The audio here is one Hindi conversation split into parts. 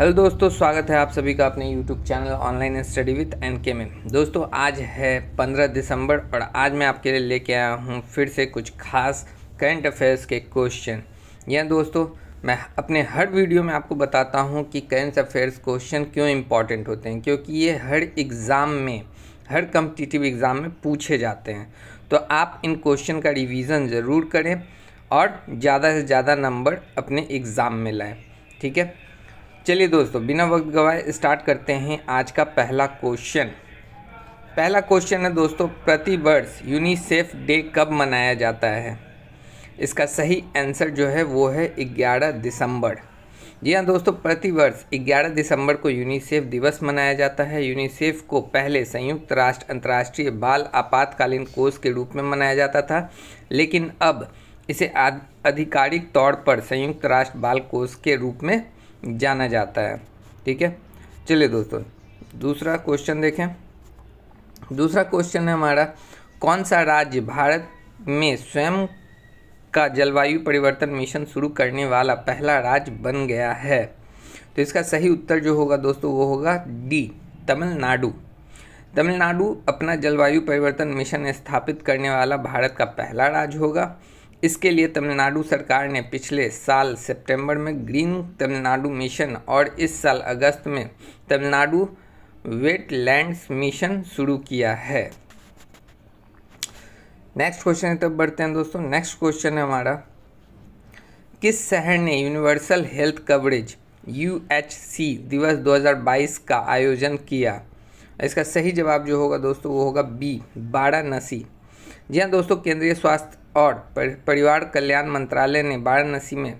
हेलो दोस्तों स्वागत है आप सभी का अपने YouTube channel online study with N K में दोस्तों आज है 15 दिसंबर और आज मैं आपके लिए लेके आया हूँ फिर से कुछ खास करंट अफेयर्स के क्वेश्चन यह दोस्तों मैं अपने हर वीडियो में आपको बताता हूँ कि करंट अफेयर्स क्वेश्चन क्यों इम्पॉर्टेंट होते हैं क्योंकि ये हर एग्ज़ाम में हर कम्पिटिटिव एग्ज़ाम में पूछे जाते हैं तो आप इन क्वेश्चन का रिविज़न ज़रूर करें और ज़्यादा से ज़्यादा नंबर अपने एग्ज़ाम में लाएँ ठीक है चलिए दोस्तों बिना वक्त गवाए स्टार्ट करते हैं आज का पहला क्वेश्चन पहला क्वेश्चन है दोस्तों प्रति वर्ष यूनिसेफ डे कब मनाया जाता है इसका सही आंसर जो है वो है 11 दिसंबर जी हाँ दोस्तों प्रतिवर्ष ग्यारह दिसंबर को यूनिसेफ दिवस मनाया जाता है यूनिसेफ को पहले संयुक्त राष्ट्र अंतर्राष्ट्रीय बाल आपातकालीन कोष के रूप में मनाया जाता था लेकिन अब इसे आधिकारिक तौर पर संयुक्त राष्ट्र बाल कोष के रूप में जाना जाता है ठीक है चलिए दोस्तों दूसरा क्वेश्चन देखें दूसरा क्वेश्चन है हमारा कौन सा राज्य भारत में स्वयं का जलवायु परिवर्तन मिशन शुरू करने वाला पहला राज्य बन गया है तो इसका सही उत्तर जो होगा दोस्तों वो होगा डी तमिलनाडु तमिलनाडु अपना जलवायु परिवर्तन मिशन स्थापित करने वाला भारत का पहला राज्य होगा इसके लिए तमिलनाडु सरकार ने पिछले साल सितंबर में ग्रीन तमिलनाडु मिशन और इस साल अगस्त में तमिलनाडु वेटलैंड्स मिशन शुरू किया है नेक्स्ट क्वेश्चन तब बढ़ते हैं दोस्तों नेक्स्ट क्वेश्चन है हमारा किस शहर ने यूनिवर्सल हेल्थ कवरेज यू दिवस 2022 का आयोजन किया इसका सही जवाब जो होगा दोस्तों वो होगा बी वाराणसी जी हाँ दोस्तों केंद्रीय स्वास्थ्य और परिवार कल्याण मंत्रालय ने वाराणसी में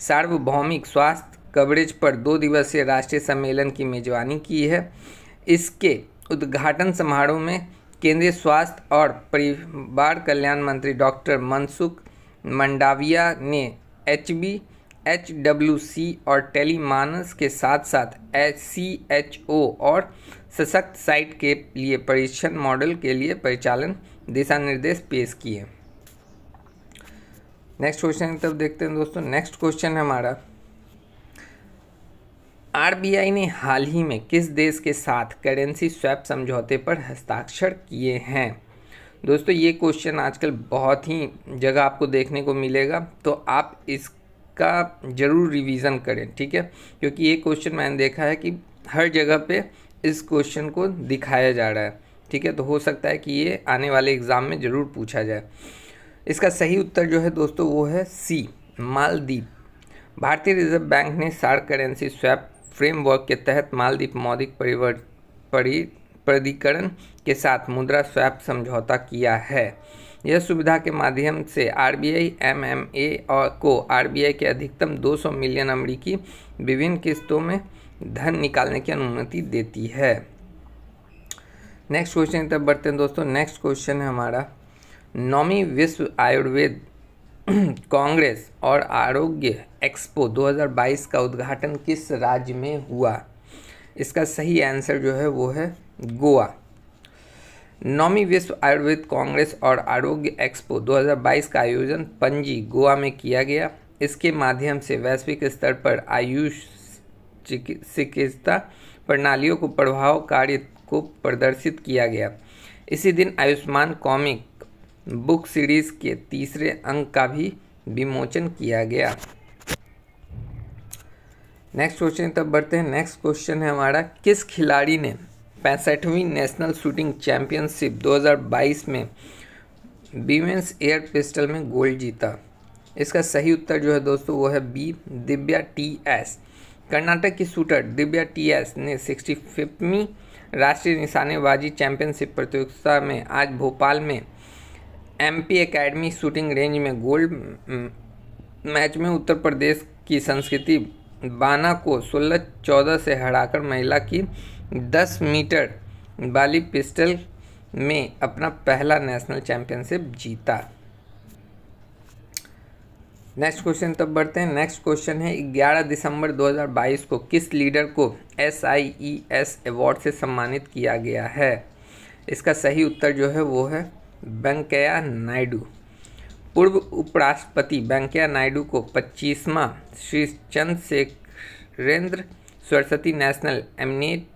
सार्वभौमिक स्वास्थ्य कवरेज पर दो दिवसीय राष्ट्रीय सम्मेलन की मेजबानी की है इसके उद्घाटन समारोह में केंद्रीय स्वास्थ्य और परिवार कल्याण मंत्री डॉक्टर मनसुख मंडाविया ने H B H W C और टेलीमानस के साथ साथ एच सी एच ओ और सशक्त साइट के लिए परीक्षण मॉडल के लिए परिचालन दिशा निर्देश पेश किए नेक्स्ट क्वेश्चन तब देखते हैं दोस्तों नेक्स्ट क्वेश्चन है हमारा आरबीआई ने हाल ही में किस देश के साथ करेंसी स्वैप समझौते पर हस्ताक्षर किए हैं दोस्तों ये क्वेश्चन आजकल बहुत ही जगह आपको देखने को मिलेगा तो आप इसका ज़रूर रिवीजन करें ठीक है क्योंकि ये क्वेश्चन मैंने देखा है कि हर जगह पे इस क्वेश्चन को दिखाया जा रहा है ठीक है तो हो सकता है कि ये आने वाले एग्ज़ाम में ज़रूर पूछा जाए इसका सही उत्तर जो है दोस्तों वो है सी मालदीप भारतीय रिजर्व बैंक ने सार करेंसी स्वैप फ्रेमवर्क के तहत मालदीप मौद्रिक परिवर्त प्राधिकरण के साथ मुद्रा स्वैप समझौता किया है यह सुविधा के माध्यम से R B I M M A और को आर बी आई के अधिकतम 200 मिलियन अमरीकी विभिन्न किस्तों में धन निकालने की अनुमति देती है नेक्स्ट क्वेश्चन की तरफ बढ़ते हैं दोस्तों नेक्स्ट क्वेश्चन है हमारा नौमी विश्व आयुर्वेद कांग्रेस और आरोग्य एक्सपो 2022 का उद्घाटन किस राज्य में हुआ इसका सही आंसर जो है वो है गोवा नौमी विश्व आयुर्वेद कांग्रेस और आरोग्य एक्सपो 2022 का आयोजन पंजी गोवा में किया गया इसके माध्यम से वैश्विक स्तर पर आयुष चिकित्सा प्रणालियों को प्रभाव कार्य को प्रदर्शित किया गया इसी दिन आयुष्मान कॉमिक बुक सीरीज के तीसरे अंक का भी विमोचन किया गया नेक्स्ट क्वेश्चन तब बढ़ते हैं नेक्स्ट क्वेश्चन है हमारा किस खिलाड़ी ने पैंसठवीं नेशनल शूटिंग चैंपियनशिप 2022 में वीमेंस एयर पिस्टल में गोल्ड जीता इसका सही उत्तर जो है दोस्तों वो है B Divya T S Karnataka की शूटर दिव्या टीएस ने सिक्सटी फिफ्थवीं राष्ट्रीय निशानेबाजी चैंपियनशिप प्रतियोगिता में आज भोपाल में एमपी एकेडमी शूटिंग रेंज में गोल्ड मैच में उत्तर प्रदेश की संस्कृति बाना को 16-14 से हराकर महिला की 10 मीटर वाली पिस्टल में अपना पहला नेशनल चैंपियनशिप जीता नेक्स्ट क्वेश्चन तब बढ़ते हैं नेक्स्ट क्वेश्चन है 11 दिसंबर 2022 को किस लीडर को S I E S award से सम्मानित किया गया है इसका सही उत्तर जो है वो है वेंकैया नायडू पूर्व उपराष्ट्रपति वेंकैया नायडू को 25वां Shri Chandrasekharendra Saraswati national eminence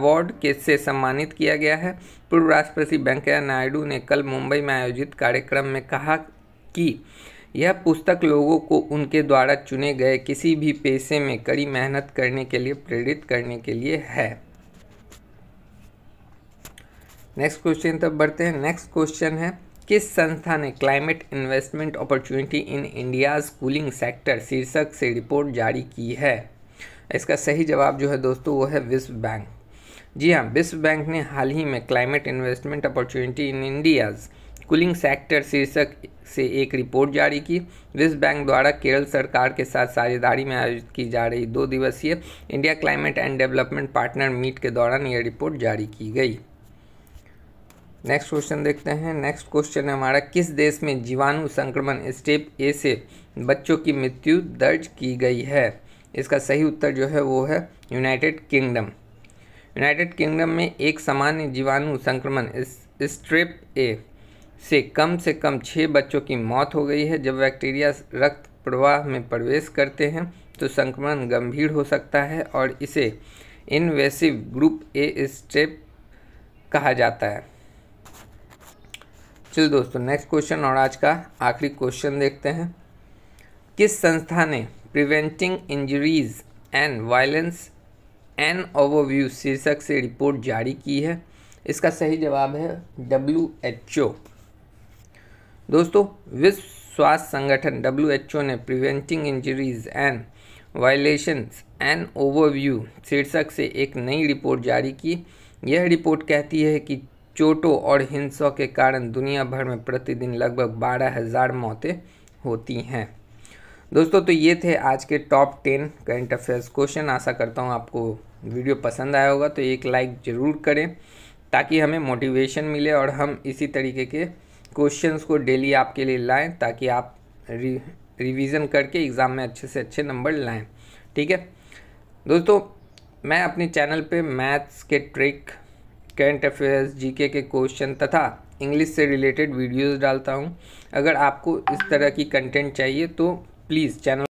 award के से सम्मानित किया गया है पूर्व राष्ट्रपति वेंकैया नायडू ने कल मुंबई में आयोजित कार्यक्रम में कहा कि यह पुस्तक लोगों को उनके द्वारा चुने गए किसी भी पेशे में कड़ी मेहनत करने के लिए प्रेरित करने के लिए है नेक्स्ट क्वेश्चन तब बढ़ते हैं नेक्स्ट क्वेश्चन है किस संस्था ने climate investment opportunity in India's cooling sector शीर्षक से रिपोर्ट जारी की है इसका सही जवाब जो है दोस्तों वो है विश्व बैंक जी हाँ विश्व बैंक ने हाल ही में climate investment opportunity in India's cooling sector शीर्षक से एक रिपोर्ट जारी की विश्व बैंक द्वारा केरल सरकार के साथ साझेदारी में आयोजित की जा रही दो दिवसीय India climate and development partner meet के दौरान यह रिपोर्ट जारी की गई नेक्स्ट क्वेश्चन देखते हैं नेक्स्ट क्वेश्चन है हमारा किस देश में जीवाणु संक्रमण स्टेप ए से बच्चों की मृत्यु दर्ज की गई है इसका सही उत्तर जो है वो है यूनाइटेड किंगडम यूनाइटेड किंगडम में एक सामान्य जीवाणु संक्रमण स्ट्रेप ए से कम से कम छः बच्चों की मौत हो गई है जब बैक्टीरिया रक्त प्रवाह में प्रवेश करते हैं तो संक्रमण गंभीर हो सकता है और इसे इनवेसिव ग्रुप ए स्टेप कहा जाता है चलो दोस्तों नेक्स्ट क्वेश्चन और आज का आखिरी क्वेश्चन देखते हैं किस संस्था ने preventing injuries and violence an overview शीर्षक से रिपोर्ट जारी की है इसका सही जवाब है डब्ल्यू एच ओ दोस्तों विश्व स्वास्थ्य संगठन डब्ल्यू ने preventing injuries and violations and overview शीर्षक से एक नई रिपोर्ट जारी की यह रिपोर्ट कहती है कि चोटों और हिंसा के कारण दुनिया भर में प्रतिदिन लगभग बारह हज़ार मौतें होती हैं दोस्तों तो ये थे आज के top ten current affairs question आशा करता हूँ आपको वीडियो पसंद आया होगा तो एक लाइक ज़रूर करें ताकि हमें मोटिवेशन मिले और हम इसी तरीके के क्वेश्चंस को डेली आपके लिए लाएं ताकि आप रि, रिवीजन करके एग्ज़ाम में अच्छे से अच्छे नंबर लाएं ठीक है दोस्तों मैं अपने चैनल पे मैथ्स के ट्रिक करंट अफेयर्स जीके के क्वेश्चन तथा इंग्लिश से रिलेटेड वीडियोस डालता हूँ अगर आपको इस तरह की कंटेंट चाहिए तो प्लीज़ चैनल